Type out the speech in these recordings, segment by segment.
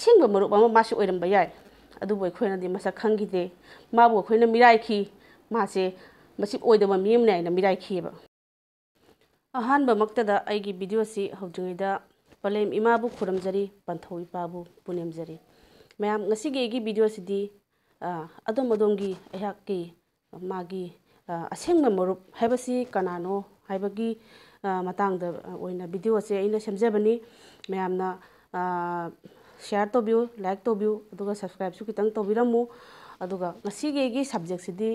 ꯑꯁꯦꯡꯕ ꯃꯔꯨꯞ ꯑꯃ ꯃꯥꯁꯤ ꯑꯣꯏꯔꯝꯕ ꯌꯥꯏ ꯑꯗꯨꯕꯨ ꯑꯩꯈꯣꯏꯅꯗꯤ ꯃꯁꯛ ꯈꯪꯈꯤꯗꯦ ꯃꯥꯕꯨ ꯑꯩꯈꯣꯏꯅ ꯃꯤꯔꯥꯏꯈꯤ ꯃꯥꯁꯦ ꯃꯁꯤ ꯑꯣꯏꯗꯕ ꯃꯤ ꯑꯃꯅꯦ ꯍꯥꯏꯅ ꯃꯤꯔꯥꯏꯈꯤꯑꯕ ꯑꯍꯥꯟꯕꯃꯛꯇꯗ ꯑꯩꯒꯤ ꯚꯤꯗꯤꯑꯣꯁꯤ ꯍꯧꯗ꯭ꯔꯤꯉꯩꯗ ꯄꯂꯦꯝ ꯏꯃꯥꯕꯨ ꯈꯨꯔꯨꯝꯖꯔꯤ ꯄꯟꯊꯧ ꯏꯄꯥꯕꯨ ꯄꯨꯅꯦꯝꯖꯔꯤ ꯃꯌꯥꯝ ꯉꯁꯤꯒꯤ ꯑꯩꯒꯤ ꯚꯤꯗꯤꯑꯣꯁꯤꯗꯤ ꯑꯗꯣꯝ ꯑꯗꯣꯝꯒꯤ ꯑꯩꯍꯥꯛꯀꯤ ꯃꯥꯒꯤ ꯑꯁꯦꯡꯕ ꯃꯔꯨꯞ ꯍꯥꯏꯕꯁꯤ ꯀꯅꯥꯅꯣ ꯍꯥꯏꯕꯒꯤ ꯃꯇꯥꯡꯗ ꯑꯣꯏꯅ ꯚꯤꯗꯤꯑꯣꯁꯦ ꯑꯩꯅ ꯁꯦꯝꯖꯕꯅꯤ ꯃꯌꯥꯝꯅ शेयर तोबियो लाइक तोबियो अदुगा सब्सक्राइब सु कितंग तोबिरमु अदुगा ngasiगे gi subject sidi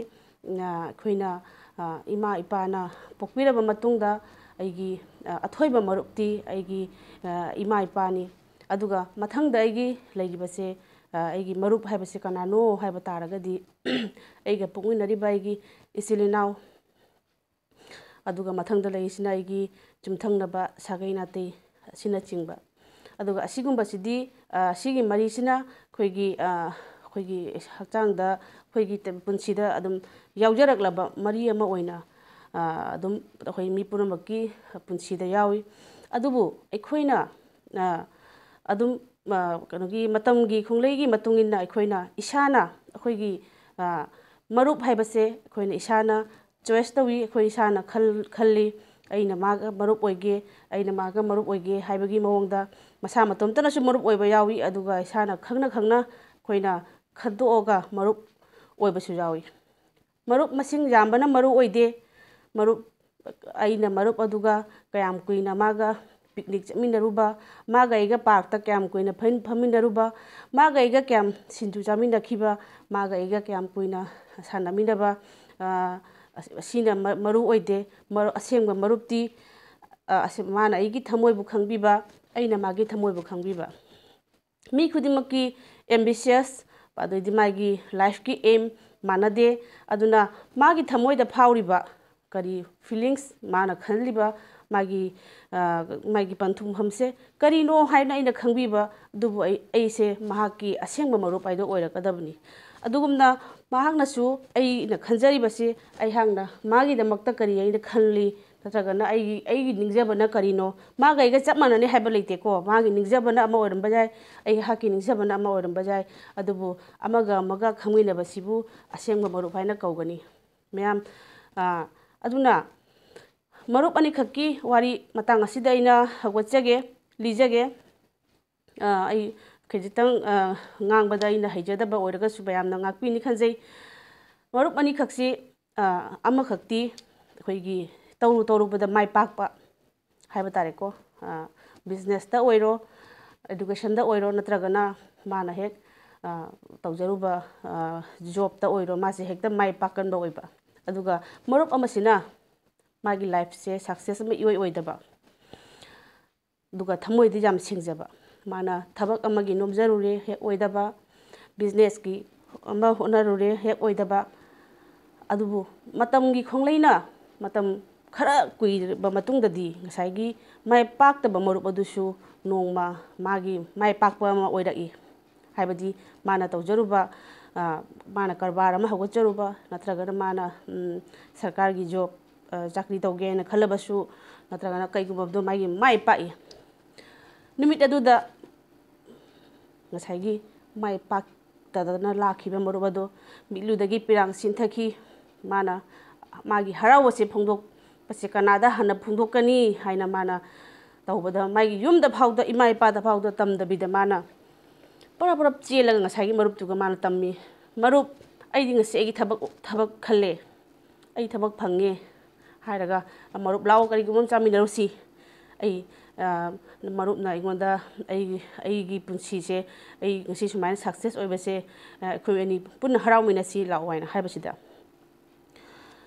khoina ima ipana pokbiraba matungda aigi athoiba marupti aigi ima ipani aduga mathangda aigi legibase ꯑꯩꯒꯤ ꯃꯔꯨꯞ ꯍꯥꯏꯕꯁꯤ ꯀꯅꯥꯅꯣ ꯍꯥꯏꯕ ꯇꯥꯔꯒꯗꯤ ꯑꯩꯒ ꯄꯣꯛꯃꯤꯟꯅꯔꯤꯕ ꯑꯩꯒꯤ ꯏꯆꯤꯜ ꯏꯅꯥꯎ ꯑꯗꯨꯒ ꯃꯊꯪꯗ ꯂꯩꯔꯤꯁꯤꯅ ꯑꯩꯒꯤ ꯆꯨꯝꯊꯪꯅꯕ ꯁꯥꯒꯩ ꯅꯥꯇꯩ ꯑꯁꯤꯅꯆꯤꯡꯕ ꯑꯗꯨꯒ ꯑꯁꯤꯒꯨꯝꯕꯁꯤꯗꯤ ꯁꯤꯒꯤ ꯃꯔꯤꯁꯤꯅ ꯑꯩꯈꯣꯏꯒꯤ ꯑꯩꯈꯣꯏꯒꯤ ꯍꯛꯆꯥꯡꯗ ꯑꯩꯈꯣꯏꯒꯤ ꯄꯨꯟꯁꯤꯗ ꯑꯗꯨꯝ ꯌꯥꯎꯖꯔꯛꯂꯕ ꯃꯔꯤ ꯑꯃ ꯑꯣꯏꯅ ꯑꯗꯨꯝ ꯑꯩꯈꯣꯏ ꯃꯤ ꯄꯨꯝꯅꯃꯛꯀꯤ ꯄꯨꯟꯁꯤꯗ ꯌꯥꯎꯏ ꯑꯗꯨꯕꯨ ꯑꯩꯈꯣꯏꯅ ꯑꯗꯨꯝ ꯀꯩꯅꯣꯒꯤ ꯃꯇꯝꯒꯤ ꯈꯨꯡꯂꯩꯒꯤ ꯃꯇꯨꯡ ꯏꯟꯅ ꯑꯩꯈꯣꯏꯅ ꯏꯁꯥꯅ ꯑꯩꯈꯣꯏꯒꯤ ꯃꯔꯨꯞ ꯍꯥꯏꯕꯁꯦ ꯑꯩꯈꯣꯏꯅ ꯏꯁꯥꯅ ꯆꯣꯏꯁ ꯇꯧꯏ ꯑꯩꯈꯣꯏ ꯏꯁꯥꯅ ꯈꯜꯂꯤ ꯑꯩꯅ ꯃꯥꯒ ꯃꯔꯨꯞ ꯑꯣꯏꯒꯦ ꯑꯩꯅ ꯃꯥꯒ ꯃꯔꯨꯞ ꯑꯣꯏꯒꯦ ꯍꯥꯏꯕꯒꯤ ꯃꯑꯣꯡꯗ ꯃꯁꯥ ꯃꯇꯣꯝꯇꯅꯁꯨ ꯃꯔꯨꯞ ꯑꯣꯏꯕ ꯌꯥꯎꯏ ꯑꯗꯨꯒ ꯏꯁꯥꯅ ꯈꯪꯅ ꯈꯪꯅ ꯑꯩꯈꯣꯏꯅ ꯈꯟꯗꯣꯛꯑꯒ ꯃꯔꯨꯞ ꯑꯣꯏꯕꯁꯨ ꯌꯥꯎꯏ ꯃꯔꯨꯞ ꯃꯁꯤꯡ ꯌꯥꯝꯕꯅ ꯃꯔꯨ ꯑꯣꯏꯗꯦ ꯃꯔꯨꯞ ꯑꯩꯅ ꯃꯔꯨꯞ ꯑꯗꯨꯒ ꯀꯌꯥꯝ ꯀꯨꯏꯅ ꯃꯥꯒ ꯄꯤꯛꯅꯤꯛ ꯆꯠꯃꯤꯟꯅꯔꯨꯕ ꯃꯥꯒ ꯑꯩꯒ ꯄꯥꯔꯛꯇ ꯀꯌꯥꯝ ꯀꯨꯏꯅ ꯐꯝꯃꯤꯟꯅꯔꯨꯕ ꯃꯥꯒ ꯑꯩꯒ ꯀꯌꯥꯝ ꯁꯤꯡꯖꯨ ꯆꯥꯃꯤꯟꯅꯈꯤꯕ ꯃꯥꯒ ꯑꯩꯒ ꯀꯌꯥꯝ ꯀꯨꯏꯅ ꯁꯥꯟꯅꯃꯤꯟꯅꯕ ꯑꯁꯤꯅ ꯃꯔꯨ ꯑꯣꯏꯗꯦ ꯑꯁꯦꯡꯕ ꯃꯔꯨꯞꯇꯤ ꯃꯥꯅ ꯑꯩꯒꯤ ꯊꯃꯣꯏꯕꯨ ꯈꯪꯕꯤꯕ ꯑꯩꯅ ꯃꯥꯒꯤ ꯊꯃꯣꯏꯕꯨ ꯈꯪꯕꯤꯕ ꯃꯤ ꯈꯨꯗꯤꯡꯃꯛꯀꯤ ꯑꯦꯝꯕꯤꯁꯤꯌꯁ ꯑꯗꯩꯗꯤ ꯃꯥꯒꯤ ꯂꯥꯏꯐꯀꯤ ꯑꯦꯝ ꯃꯥꯟꯅꯗꯦ ꯑꯗꯨꯅ ꯃꯥꯒꯤ ꯊꯃꯣꯏꯗ ꯐꯥꯎꯔꯤꯕ ꯀꯔꯤ ꯐꯤꯂꯤꯡꯁ ꯃꯥꯅ ꯈꯜꯂꯤꯕ ꯃꯥꯒꯤ ꯃꯥꯒꯤ ꯄꯟꯊꯨꯡꯐꯝꯁꯦ ꯀꯔꯤꯅꯣ ꯍꯥꯏꯅ ꯑꯩꯅ ꯈꯪꯕꯤꯕ ꯑꯗꯨꯕꯨ ꯑꯩ ꯑꯩꯁꯦ ꯃꯍꯥꯛꯀꯤ ꯑꯁꯦꯡꯕ ꯃꯔꯨꯞ ꯍꯥꯏꯗꯣ ꯑꯣꯏꯔꯛꯀꯗꯕꯅꯤ ꯑꯗꯨꯒꯨꯝꯅ ꯃꯍꯥꯛꯅꯁꯨ ꯑꯩꯅ ꯈꯟꯖꯔꯤꯕꯁꯤ ꯑꯩꯍꯥꯛꯅ ꯃꯥꯒꯤꯗꯃꯛꯇ ꯀꯔꯤ ꯑꯩꯅ ꯈꯜꯂꯤ ꯅꯠꯇ꯭ꯔꯒꯅ ꯑꯩꯒꯤ ꯑꯩꯒꯤ ꯅꯤꯡꯖꯕꯅ ꯀꯔꯤꯅꯣ ꯃꯥꯒ ꯑꯩꯒ ꯆꯞ ꯃꯥꯟꯅꯅꯤ ꯍꯥꯏꯕ ꯂꯩꯇꯦꯀꯣ ꯃꯥꯒꯤ ꯅꯤꯡꯖꯕꯅ ꯑꯃ ꯑꯣꯏꯔꯝꯕ ꯌꯥꯏ ꯑꯩꯍꯥꯛꯀꯤ ꯅꯤꯡꯖꯕꯅ ꯑꯃ ꯑꯣꯏꯔꯝꯕ ꯌꯥꯏ ꯑꯗꯨꯕꯨ ꯑꯃꯒ ꯑꯃꯒ ꯈꯪꯃꯤꯟꯅꯕꯁꯤꯕꯨ ꯑꯁꯦꯡꯕ ꯃꯔꯨꯞ ꯍꯥꯏꯅ ꯀꯧꯒꯅꯤ ꯃꯌꯥꯝ ꯑꯗꯨꯅ ꯃꯔꯨꯞ ꯑꯅꯤꯈꯛꯀꯤ ꯋꯥꯔꯤ ꯃꯇꯥꯡ ꯑꯁꯤꯗ ꯑꯩꯅ ꯍꯧꯒꯠꯆꯒꯦ ꯂꯤꯖꯒꯦ ꯑꯩ खिजितंग ngang bada ina haija da ba oira ga suba yam na ngak pi ni khan jai warup ani khak si ama khak ti khoi gi tawru tawru bada mai pak pa hai ba tare ko business da oiro education da oiro natra ga na ma na hek tawjaru ba job da oiro ma si hek da mai pak kan ba oi ba aduga marup ama sina magi life se success ma ioi oi da ba aduga thamoi di jam singjaba ꯃꯥꯅ ꯊꯕꯛ ꯑꯃꯒꯤ ꯅꯣꯝꯖꯔꯨꯔꯦ ꯍꯦꯛ ꯑꯣꯏꯗꯕ ꯕꯤꯖꯤꯅꯦꯁꯀꯤ ꯑꯃ ꯍꯣꯠꯅꯔꯨꯔꯦ ꯍꯦꯛ ꯑꯣꯏꯗꯕ ꯑꯗꯨꯕꯨ ꯃꯇꯝꯒꯤ ꯈꯣꯡꯂꯩꯅ ꯃꯇꯝ ꯈꯔ ꯀꯨꯏꯔꯕ ꯃꯇꯨꯡꯗꯗꯤ ꯉꯁꯥꯏꯒꯤ ꯃꯥꯏ ꯄꯥꯛꯇꯕ ꯃꯔꯨꯞ ꯑꯗꯨꯁꯨ ꯅꯣꯡꯃ ꯃꯥꯒꯤ ꯃꯥꯏ ꯄꯥꯛꯄ ꯑꯃ ꯑꯣꯏꯔꯛꯏ ꯍꯥꯏꯕꯗꯤ ꯃꯥꯅ ꯇꯧꯖꯔꯨꯕ ꯃꯥꯅ ꯀꯔꯕꯥꯔ ꯑꯃ ꯍꯧꯒꯠꯆꯔꯨꯕ ꯅꯠꯇ꯭ꯔꯒꯅ ꯃꯥꯅ ꯁꯔꯀꯥꯔꯒꯤ ꯖꯣꯕ ꯆꯥꯛꯔꯤ ꯇꯧꯒꯦ ꯍꯥꯏꯅ ꯈꯜꯂꯕꯁꯨ ꯅꯠꯇ꯭ꯔꯒꯅ ꯀꯩꯒꯨꯝꯕ ꯑꯗꯨ ꯃꯥꯒꯤ ꯃꯥꯏ ꯄꯥꯛꯏ ꯅꯨꯃꯤꯠ ꯑꯗꯨꯗ ꯉꯁꯥꯏꯒꯤ ꯃꯥꯏ ꯄꯥꯛꯇꯗꯅ ꯂꯥꯛꯈꯤꯕ ꯃꯔꯨꯞ ꯑꯗꯣ ꯃꯤꯠꯂꯨꯗꯒꯤ ꯄꯤꯔꯥꯡ ꯁꯤꯟꯊꯈꯤ ꯃꯥꯅ ꯃꯥꯒꯤ ꯍꯔꯥꯎꯕꯁꯦ ꯐꯣꯡꯗꯣꯛꯄꯁꯦ ꯀꯅꯥꯗ ꯍꯥꯟꯅ ꯐꯣꯡꯗꯣꯛꯀꯅꯤ ꯍꯥꯏꯅ ꯃꯥꯅ ꯇꯧꯕꯗ ꯃꯥꯒꯤ ꯌꯨꯝꯗ ꯐꯥꯎꯗ ꯏꯃꯥ ꯏꯄꯥꯗ ꯐꯥꯎꯗ ꯇꯝꯗꯕꯤꯗ ꯃꯥꯅ ꯄꯨꯔꯞ ꯄꯨꯔꯞ ꯆꯦꯜꯂꯒ ꯉꯁꯥꯏꯒꯤ ꯃꯔꯨꯞꯇꯨꯒ ꯃꯥꯅ ꯇꯝꯃꯤ ꯃꯔꯨꯞ ꯑꯩꯗꯤ ꯉꯁꯤ ꯑꯩꯒꯤ ꯊꯕꯛ ꯊꯕꯛ ꯈꯜꯂꯦ ꯑꯩ ꯊꯕꯛ ꯐꯪꯉꯦ ꯍꯥꯏꯔꯒ ꯃꯔꯨꯞ ꯂꯥꯛꯑꯣ ꯀꯔꯤꯒꯨꯝꯕ ꯑꯃ ꯆꯥꯃꯤꯟꯅꯔꯨꯁꯤ ꯑꯩ ꯃꯔꯨꯞꯅ ꯑꯩꯉꯣꯟꯗ ꯑꯩꯒꯤ ꯑꯩꯒꯤ ꯄꯨꯟꯁꯤꯁꯦ ꯑꯩ ꯉꯁꯤ ꯁꯨꯃꯥꯏꯅ ꯁꯛꯁꯦꯁ ꯑꯣꯏꯕꯁꯦ ꯑꯩꯈꯣꯏ ꯑꯅꯤ ꯄꯨꯟꯅ ꯍꯔꯥꯎꯃꯤꯟꯅꯁꯤ ꯂꯥꯛꯑꯣ ꯍꯥꯏꯅ ꯍꯥꯏꯕꯁꯤꯗ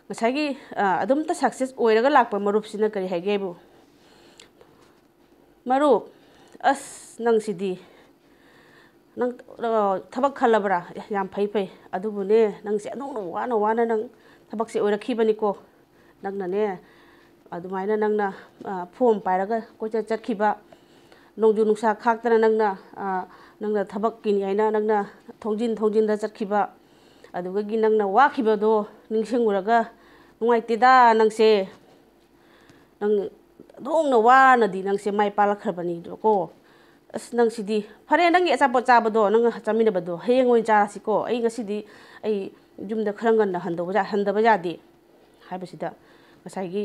ꯉꯁꯥꯏꯒꯤ ꯑꯗꯨꯝꯇ ꯁꯛꯁꯦꯁ ꯑꯣꯏꯔꯒ ꯂꯥꯛꯄ ꯃꯔꯨꯞꯁꯤꯅ ꯀꯔꯤ ꯍꯥꯏꯒꯦ ꯍꯥꯏꯕꯨ ꯃꯔꯨꯞ ꯑꯁ ꯅꯪꯁꯤꯗꯤ ꯅꯪ ꯊꯕꯛ ꯈꯜꯂꯕ꯭ꯔꯥ ꯌꯥꯝ ꯐꯩ ꯐꯩ ꯑꯗꯨꯕꯨꯅꯦ ꯅꯪꯁꯦ ꯑꯗꯨꯝ ꯋꯥꯅ ꯋꯥꯅ ꯅꯪ ꯊꯕꯛꯁꯦ ꯑꯣꯏꯔꯛꯈꯤꯕꯅꯤꯀꯣ ꯅꯪꯅꯅꯦ ꯑꯗꯨꯃꯥꯏꯅ ꯅꯪꯅ ꯐꯣꯝ ꯄꯥꯏꯔꯒ ꯀꯣꯏꯆꯠ ꯆꯠꯈꯤꯕ ꯅꯣꯡꯖꯨ ꯅꯨꯡꯁꯥ ꯈꯥꯛꯇꯅ ꯅꯪꯅ ꯅꯪꯅ ꯊꯕꯛꯀꯤꯅꯤ ꯍꯥꯏꯅ ꯅꯪꯅ ꯊꯣꯡꯖꯤꯟ ꯊꯣꯡꯖꯤꯟꯗ ꯆꯠꯈꯤꯕ ꯑꯗꯨꯗꯒꯤ ꯅꯪꯅ ꯋꯥꯈꯤꯕꯗꯣ ꯅꯤꯡꯁꯤꯡꯉꯨꯔꯒ ꯅꯨꯡꯉꯥꯏꯇꯦꯗ ꯅꯪꯁꯦ ꯅꯪ ꯑꯗꯣꯝꯅ ꯋꯥꯅꯗꯤ ꯅꯪꯁꯦ ꯃꯥꯏ ꯄꯥꯛꯂꯛꯈ꯭ꯔꯕꯅꯤꯗꯣꯀꯣ ꯑꯁ ꯅꯪ ꯁꯤꯗꯤ ꯐꯔꯦ ꯅꯪꯒꯤ ꯑꯆꯥꯄꯣꯠ ꯆꯥꯕꯗꯣ ꯅꯪ ꯆꯥꯃꯤꯟꯅꯕꯗꯣ ꯍꯌꯦꯡ ꯑꯣꯏꯅ ꯆꯥꯔꯁꯤꯀꯣ ꯑꯩ ꯉꯁꯤꯗꯤ ꯑꯩ ꯌꯨꯝꯗ ꯈꯔ ꯉꯟꯅ ꯍꯟꯗꯕ ꯍꯟꯗꯕ ꯌꯥꯗꯦ ꯍꯥꯏꯕꯁꯤꯗ ꯉꯁꯥꯏꯒꯤ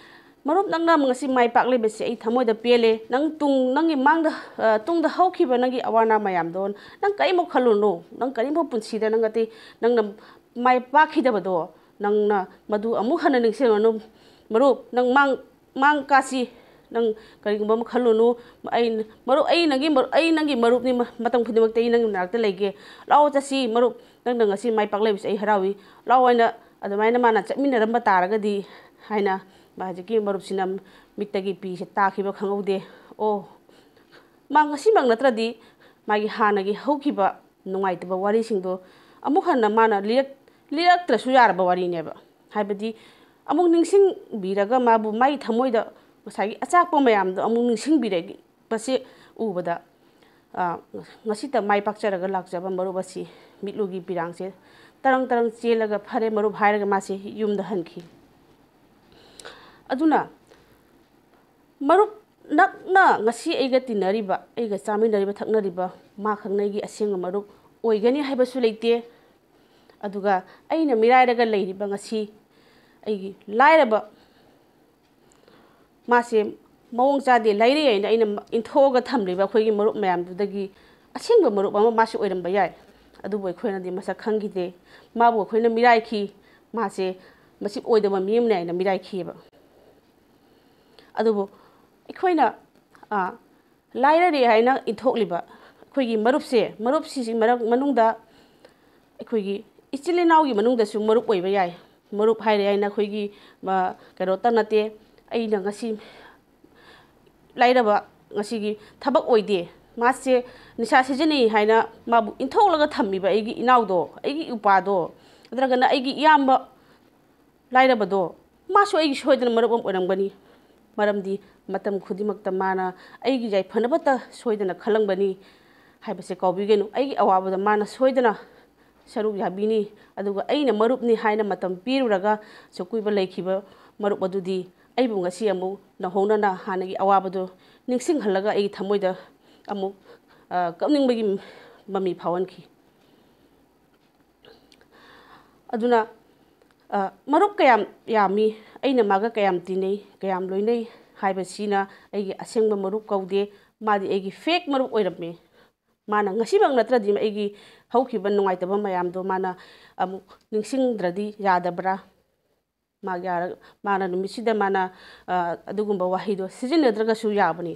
marup nang na mga si mai pakle be si ai thamoi da pele nang tung nang i mang da eh, tung da hau khi ba nang i awana mayam don nang kai mo khalu no nang kai mo punsi da nang ati nang na mai pakhi da ba do nang na madu amu khana ning se manum marup nang mang mang kasi nang karigumba mo khalo no ai marup ai nangi maru ai nangi maru ni matang phudi magte nang nakte lege law ta si marup nang nang si mai paklebis ai harawi law aina adumaina mana chami na ramba taraga di haina ꯍꯧꯖꯤꯛꯀꯤ ꯃꯔꯨꯞꯁꯤꯅ ꯃꯤꯠꯇꯒꯤ ꯄꯤꯁꯦ ꯇꯥꯈꯤꯕ ꯈꯪꯍꯧꯗꯦ ꯑꯣ ꯃꯥ ꯉꯁꯤꯃꯛ ꯅꯠꯇ꯭ꯔꯗꯤ ꯃꯥꯒꯤ ꯍꯥꯟꯅꯒꯤ ꯍꯧꯈꯤꯕ ꯅꯨꯡꯉꯥꯏꯇꯕ ꯋꯥꯔꯤꯁꯤꯡꯗꯣ ꯑꯃꯨꯛ ꯍꯟꯅ ꯃꯥꯅ ꯂꯤꯔꯛ ꯂꯤꯔꯛꯇ꯭ꯔꯁꯨ ꯌꯥꯔꯕ ꯋꯥꯔꯤꯅꯦꯕ ꯍꯥꯏꯕꯗꯤ ꯑꯃꯨꯛ ꯅꯤꯡꯁꯤꯡꯕꯤꯔꯒ ꯃꯥꯕꯨ ꯃꯥꯒꯤ ꯊꯃꯣꯏꯗ ꯉꯁꯥꯏꯒꯤ ꯑꯆꯥꯛꯄ ꯃꯌꯥꯝꯗꯣ ꯑꯃꯨꯛ ꯅꯤꯡꯁꯤꯡꯕꯤꯔꯛꯄꯁꯦ ꯎꯕꯗ ꯉꯁꯤꯇ ꯃꯥꯏ ꯄꯥꯛꯆꯔꯒ ꯂꯥꯛꯆꯕ ꯃꯔꯨꯞ ꯑꯁꯤ ꯃꯤꯠꯂꯨꯒꯤ ꯄꯤꯔꯥꯡꯁꯦ ꯇꯔꯪ ꯇꯔꯪ ꯆꯦꯜꯂꯒ ꯐꯔꯦ ꯃꯔꯨꯞ ꯍꯥꯏꯔꯒ ꯃꯥꯁꯦ ꯌꯨꯝꯗ ꯍꯟꯈꯤ aduna marup nakna ngasi eiga tinariba eiga chaminariba thaknariba ma khangnai gi asenga marup oigani haiba su leite aduga aina mirairaga leiriba ngasi aigi lairaba mase mawong chade laire yaina aina inthoga thamriba khoigi marup mayam dudagi asenga marup ama mase oiramba yai adubo khoina de masa khangide mabu khoina mirai khi mase masi oidaba miyem na aina mirai ba. अदुबु अखोइना लाइररे हाइना इथोकलिबा ꯑꯩꯈꯣꯏꯒꯤ ꯃꯔꯨꯞꯁꯦ ꯃꯔꯨꯞꯁꯤꯒꯤ ꯃꯅꯨꯡꯗ ꯑꯩꯈꯣꯏꯒꯤ ꯏꯆꯤꯜ ꯏꯅꯥꯎꯒꯤ ꯃꯅꯨꯡꯗꯁꯨ ꯃꯔꯨꯞ ꯑꯣꯏꯕ ꯌꯥꯏ ꯃꯔꯨꯞ ꯍꯥꯏꯔꯦ ꯑꯩꯅ ꯑꯩꯈꯣꯏꯒꯤ ꯀꯩꯅꯣꯇ ꯅꯠꯇꯦ ꯑꯩꯅ ꯉꯁꯤ ꯂꯥꯏꯔꯕ ꯉꯁꯤꯒꯤ ꯊꯕꯛ ꯑꯣꯏꯗꯦ ꯃꯥꯁꯦ ꯅꯤꯁꯥ ꯁꯤꯖꯤꯟꯅꯩ ꯍꯥꯏꯅ ꯃꯥꯕꯨ ꯏꯟꯊꯣꯛꯂꯒ ꯊꯝꯃꯤꯕ ꯑꯩꯒꯤ ꯏꯅꯥꯎꯗꯣ ꯑꯩꯒꯤ ꯏꯄꯥꯗꯣ ꯅꯠꯇ꯭ꯔꯒꯅ ꯑꯩꯒꯤ ꯏꯌꯥꯝꯕ ꯂꯥꯏꯔꯕꯗꯣ ꯃꯥꯁꯨ ꯑꯩꯒꯤ ꯁꯣꯏꯗꯅ ꯃꯔꯨꯞ ꯑꯃ ꯑꯣꯏꯔꯝꯒꯅꯤ ꯃꯔꯝꯗꯤ ꯃꯇꯝ ꯈꯨꯗꯤꯡꯃꯛꯇ ꯃꯥꯅ ꯑꯩꯒꯤ ꯌꯥꯏꯐꯅꯕꯇ ꯁꯣꯏꯗꯅ ꯈꯜꯂꯝꯕꯅꯤ ꯍꯥꯏꯕꯁꯦ ꯀꯥꯎꯕꯤꯒꯅꯨ ꯑꯩꯒꯤ ꯑꯋꯥꯕꯗ ꯃꯥꯅ ꯁꯣꯏꯗꯅ ꯁꯔꯨꯛ ꯌꯥꯕꯤꯅꯤ ꯑꯗꯨꯒ ꯑꯩꯅ ꯃꯔꯨꯞꯅꯤ ꯍꯥꯏꯅ ꯃꯇꯝ ꯄꯤꯔꯨꯔꯒ ꯁꯨꯛꯀꯨꯏꯕ ꯂꯩꯈꯤꯕ ꯃꯔꯨꯞ ꯑꯗꯨꯗꯤ ꯑꯩꯕꯨ ꯉꯁꯤ ꯑꯃꯨꯛ ꯅꯧꯍꯧꯅꯅ ꯍꯥꯟꯅꯒꯤ ꯑꯋꯥꯕꯗꯣ ꯅꯤꯡꯁꯤꯡꯍꯜꯂꯒ ꯑꯩꯒꯤ ꯊꯃꯣꯏꯗ ꯑꯃꯨꯛ ꯀꯞꯅꯤꯡꯕꯒꯤ ꯃꯃꯤ ꯐꯥꯎꯍꯟꯈꯤ ꯑꯗꯨꯅ ꯃꯔꯨꯞ ꯀꯌꯥꯝ ꯌꯥꯝꯃꯤ ꯑꯩꯅ ꯃꯥꯒ ꯀꯌꯥꯝ ꯇꯤꯟꯅꯩ ꯀꯌꯥꯝ ꯂꯣꯏꯅꯩ ꯍꯥꯏꯕꯁꯤꯅ ꯑꯩꯒꯤ ꯑꯁꯦꯡꯕ ꯃꯔꯨꯞ ꯀꯧꯗꯦ ꯃꯥꯗꯤ ꯑꯩꯒꯤ ꯐꯦꯛ ꯃꯔꯨꯞ ꯑꯣꯏꯔꯝꯃꯤ ꯃꯥꯅ ꯉꯁꯤꯃꯛ ꯅꯠꯇ꯭ꯔꯗꯤ ꯑꯩꯒꯤ ꯍꯧꯈꯤꯕ ꯅꯨꯡꯉꯥꯏꯇꯕ ꯃꯌꯥꯝꯗꯣ ꯃꯥꯅ ꯑꯃꯨꯛ ꯅꯤꯡꯁꯤꯡꯗ꯭ꯔꯗꯤ ꯌꯥꯗꯕ꯭ꯔꯥ ꯃꯥ ꯃꯥꯅ ꯅꯨꯃꯤꯠꯁꯤꯗ ꯃꯥꯅ ꯑꯗꯨꯒꯨꯝꯕ ꯋꯥꯍꯩꯗꯣ ꯁꯤꯖꯤꯟꯅꯗ꯭ꯔꯒꯁꯨ ꯌꯥꯕꯅꯤ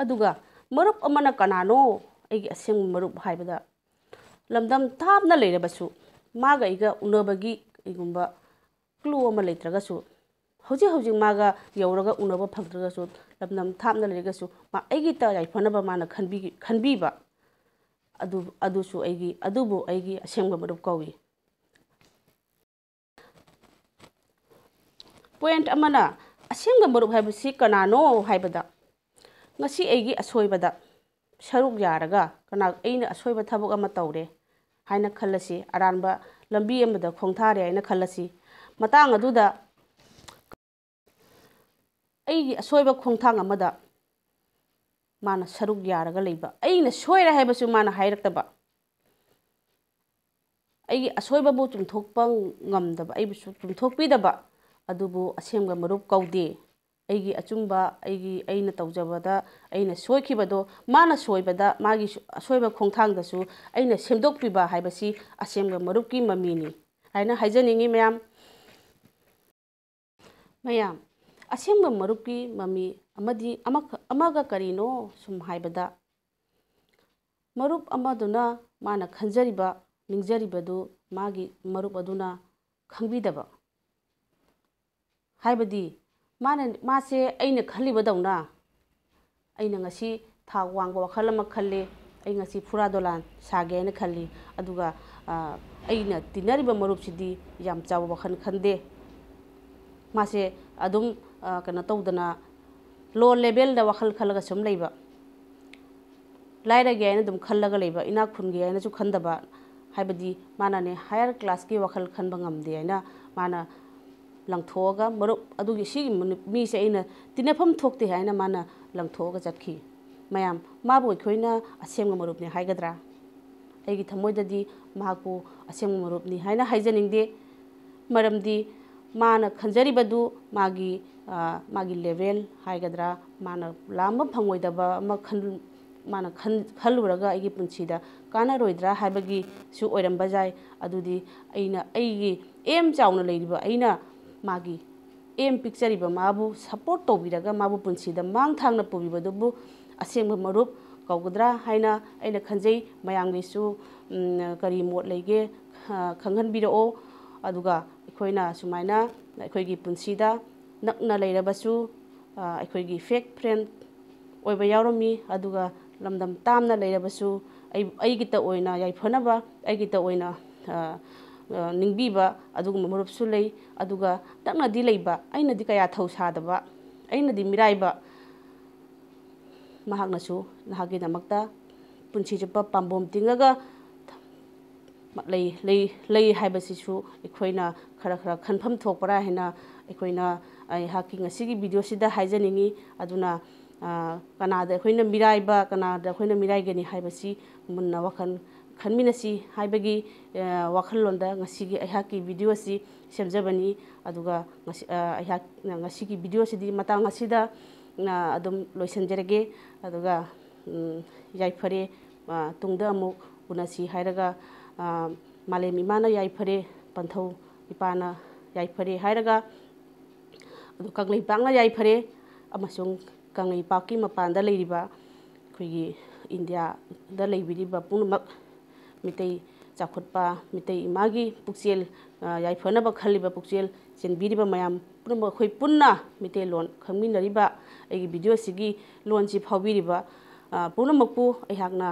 ꯑꯗꯨꯒ ꯃꯔꯨꯞ ꯑꯃꯅ ꯀꯅꯥꯅꯣ ꯑꯩꯒꯤ ꯑꯁꯦꯡꯕ ꯃꯔꯨꯞ ꯍꯥꯏꯕꯗ lamdam tamna leira basu maga iga unabagi igumba clue ama leitra gasu hoji hoji maga yauraga unaba phagra gasu lamdam tamna leira gasu ma aigi ta rai phanaba mana khanbi khanbi ba adu adu su aigi adu bu aigi asem ga marup kawi point amana asem ga marup haibu si kanano haibada ngasi aigi asoi bada saruk yaraga kana aina asoi ba thabuk ama tawre আইনা খলসি আরানবা লম্বি এমদা খংথা Raina খলসি মাতাং আদুদা I অসোইবা খংথাং আমদা মান শরুগিয়ার গলাইবা আইনা শোইরা হেবাসু মান হাইরক্তবা I অসোইবা বুচুম থোকপং ง মদবা আইবুসু চুম থোকপিদবা আদুবু আছেম গ মরূপ ꯑꯩꯒꯤ ꯑꯆꯨꯝꯕ ꯑꯩꯒꯤ ꯑꯩꯅ ꯇꯧꯖꯕꯗ ꯑꯩꯅ ꯁꯣꯏꯈꯤꯕꯗꯣ ꯃꯥꯅ ꯁꯣꯏꯕꯗ ꯃꯥꯒꯤ ꯑꯁꯣꯏꯕ ꯈꯣꯡꯊꯥꯡꯗꯁꯨ ꯑꯩꯅ ꯁꯦꯝꯗꯣꯛꯄꯤꯕ ꯍꯥꯏꯕꯁꯤ ꯑꯁꯦꯡꯕ ꯃꯔꯨꯞꯀꯤ ꯃꯃꯤꯅꯤ ꯍꯥꯏꯅ ꯍꯥꯏꯖꯅꯤꯡꯉꯤ ꯃꯌꯥꯝ ꯃꯌꯥꯝ ꯑꯁꯦꯡꯕ ꯃꯔꯨꯞꯀꯤ ꯃꯃꯤ ꯑꯃꯗꯤ ꯑꯃꯒ ꯀꯔꯤꯅꯣ ꯁꯨꯝ ꯍꯥꯏꯕꯗ ꯃꯔꯨꯞ ꯑꯃꯗꯨꯅ ꯃꯥꯅ ꯈꯟꯖꯔꯤꯕ ꯅꯤꯡꯖꯔꯤꯕꯗꯨ ꯃꯥꯒꯤ ꯃꯔꯨꯞ ꯑꯗꯨꯅ ꯈꯪꯕꯤꯗꯕ ꯍꯥꯏꯕꯗꯤ ꯃꯥꯅ ꯃꯥꯁꯦ ꯑꯩꯅ ꯈꯜꯂꯤꯕꯗꯧꯅ ꯑꯩꯅ ꯉꯁꯤ ꯊꯥꯛ ꯋꯥꯡꯕ ꯋꯥꯈꯜ ꯑꯃ ꯈꯜꯂꯤ ꯑꯩ ꯉꯁꯤ ꯐꯨꯔꯥ ꯗꯣꯂꯥꯟ ꯁꯥꯒꯦ ꯍꯥꯏꯅ ꯈꯜꯂꯤ ꯑꯗꯨꯒ ꯑꯩꯅ ꯇꯤꯟꯅꯔꯤꯕ ꯃꯔꯨꯞꯁꯤꯗꯤ ꯌꯥꯝ ꯆꯥꯎꯕ ꯋꯥꯈꯜ ꯈꯟꯗꯦ ꯃꯥꯁꯦ ꯑꯗꯨꯝ ꯀꯩꯅꯣ ꯇꯧꯗꯅ ꯂꯣ ꯂꯦꯚꯦꯜꯗ ꯋꯥꯈꯜ ꯈꯜꯂꯒ ꯁꯨꯝ ꯂꯩꯕ ꯂꯥꯏꯔꯒꯦ ꯍꯥꯏꯅ ꯑꯗꯨꯝ ꯈꯜꯂꯒ ꯂꯩꯕ ꯏꯅꯥꯛ ꯈꯨꯟꯒꯦ ꯍꯥꯏꯅꯁꯨ ꯈꯟꯗꯕ ꯍꯥꯏꯕꯗꯤ ꯃꯥꯅꯅꯦ ꯍꯥꯌꯔ ꯀ꯭ꯂꯥꯁꯀꯤ ꯋꯥꯈꯜ ꯈꯟꯕ ꯉꯝꯗꯦ ꯍꯥꯏꯅ ꯃꯥꯅ लंथोगा मरुप अदुगी सी मी से इन तिनेफम थोकते है ना माना लंथोगा चखी मैम माबो खोइना असेम मरुपने हाइगद्रा ꯑꯩꯒꯤ ꯊꯃꯣꯏꯗꯗꯤ ꯃꯍꯥꯛꯄꯨ ꯑꯁꯦꯡꯕ ꯃꯔꯨꯞꯅꯤ ꯍꯥꯏꯅ ꯍꯥꯏꯖꯅꯤꯡꯗꯦ ꯃꯔꯝꯗꯤ ꯃꯥꯅ ꯈꯟꯖꯔꯤꯕꯗꯨ ꯃꯥꯒꯤ ꯃꯥꯒꯤ ꯂꯦꯚꯦꯜ ꯍꯥꯏꯒꯗ꯭ꯔꯥ ꯃꯥꯅ ꯂꯥꯝꯕ ꯐꯪꯉꯣꯏꯗꯕ ꯑꯃ ꯃꯥꯅ ꯈꯜꯂꯨꯔꯒ ꯑꯩꯒꯤ ꯄꯨꯟꯁꯤꯗ ꯀꯥꯟꯅꯔꯣꯏꯗ꯭ꯔꯥ ꯍꯥꯏꯕꯒꯤꯁꯨ ꯑꯣꯏꯔꯝꯕ ꯌꯥꯏ ꯑꯗꯨꯗꯤ ꯑꯩꯅ ꯑꯩꯒꯤ ꯑꯦꯝ ꯆꯥꯎꯅ ꯂꯩꯔꯤꯕ ꯑꯩꯅ मागी एम पिक्चरीब माबु सपोर्ट तौबीरगा माबु मांग थांगना पुबिबदुबु असेंब मरुप कौगद्रा हाइना अइना खंजै मयांगैसु करी मोट लेगे खंगनबिरओ अदुगा अखोइना सुमाइना अखोइगी पुंसीद नक्ना फेक फ्रेंड अदुगा लमदम तामना लैरबसु ꯑꯩꯒꯤꯇ ꯑꯣꯏꯅ ꯅꯤꯡꯕꯤꯕ ꯑꯗꯨꯒꯨꯝꯕ ꯃꯔꯨꯞꯁꯨ ꯂꯩ ꯑꯗꯨꯒ ꯅꯛꯅꯗꯤ ꯂꯩꯕ ꯑꯩꯅꯗꯤ ꯀꯌꯥ ꯊꯧꯁꯥꯗꯕ ꯑꯩꯅꯗꯤ ꯃꯤꯔꯥꯏꯕ ꯃꯍꯥꯛꯅꯁꯨ ꯅꯍꯥꯛꯀꯤꯗꯃꯛꯇ ꯄꯨꯟꯁꯤ ꯆꯨꯞꯄ ꯄꯥꯝꯕꯣꯝ ꯇꯤꯡꯉꯒ ꯂꯩ ꯂꯩ ꯂꯩ ꯍꯥꯏꯕꯁꯤꯁꯨ ꯑꯩꯈꯣꯏꯅ ꯈꯔ ꯈꯔ ꯈꯟꯐꯝ ꯊꯣꯛꯄ꯭ꯔꯥ ꯍꯥꯏꯅ ꯑꯩꯈꯣꯏꯅ ꯑꯩꯍꯥꯛꯀꯤ ꯉꯁꯤꯒꯤ ꯚꯤꯗꯤꯑꯣꯁꯤꯗ ꯍꯥꯏꯖꯅꯤꯡꯉꯤ ꯑꯗꯨꯅ ꯀꯅꯥꯗ ꯑꯩꯈꯣꯏꯅ ꯃꯤꯔꯥꯏꯕ ꯀꯅꯥꯗ ꯑꯩꯈꯣꯏꯅ ꯃꯤꯔꯥꯏꯒꯅꯤ ꯍꯥꯏꯕꯁꯤ ꯃꯨꯟꯅ ꯋꯥꯈꯜ ꯈꯟꯃꯤꯟꯅꯁꯤ ꯍꯥꯏꯕꯒꯤ ꯋꯥꯈꯜꯂꯣꯟꯗ ꯉꯁꯤꯒꯤ ꯑꯩꯍꯥꯛꯀꯤ ꯚꯤꯗꯤꯑꯣ ꯑꯁꯤ ꯁꯦꯝꯖꯕꯅꯤ ꯑꯗꯨꯒ ꯑꯩꯍꯥꯛꯅ ꯉꯁꯤꯒꯤ ꯚꯤꯗꯤꯑꯣ ꯑꯁꯤꯗꯤ ꯃꯇꯥꯡ ꯑꯁꯤꯗ ꯑꯗꯨꯝ ꯂꯣꯏꯁꯤꯟꯖꯔꯒꯦ ꯑꯗꯨꯒ ꯌꯥꯏꯐꯔꯦ ꯇꯨꯡꯗ ꯑꯃꯨꯛ ꯎꯅꯁꯤ ꯍꯥꯏꯔꯒ ꯃꯥꯂꯦꯝ ꯏꯃꯥꯅ ꯌꯥꯏꯐꯔꯦ ꯄꯟꯊꯧ ꯏꯄꯥꯅ ꯌꯥꯏꯐꯔꯦ ꯍꯥꯏꯔꯒ ꯑꯗꯨ ꯀꯪꯂꯩꯄꯥꯛꯅ ꯌꯥꯏꯐꯔꯦ ꯑꯃꯁꯨꯡ ꯀꯪꯂꯩꯄꯥꯛꯀꯤ ꯃꯄꯥꯟꯗ ꯂꯩꯔꯤꯕ ꯑꯩꯈꯣꯏꯒꯤ ꯏꯟꯗꯤꯌꯥꯗ ꯂꯩꯕꯤꯔꯤꯕ ꯄꯨꯝꯅꯃꯛ mitai chakhutpa mitai इमागी puksel ah, yai phona ba सिन ba puksel chen biri ba mayam pun ba khoi punna mitai lon khangmi nari ba ei video sigi lon ji phawiri ba pun ma pu na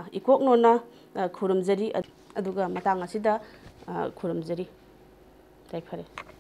khuram khuram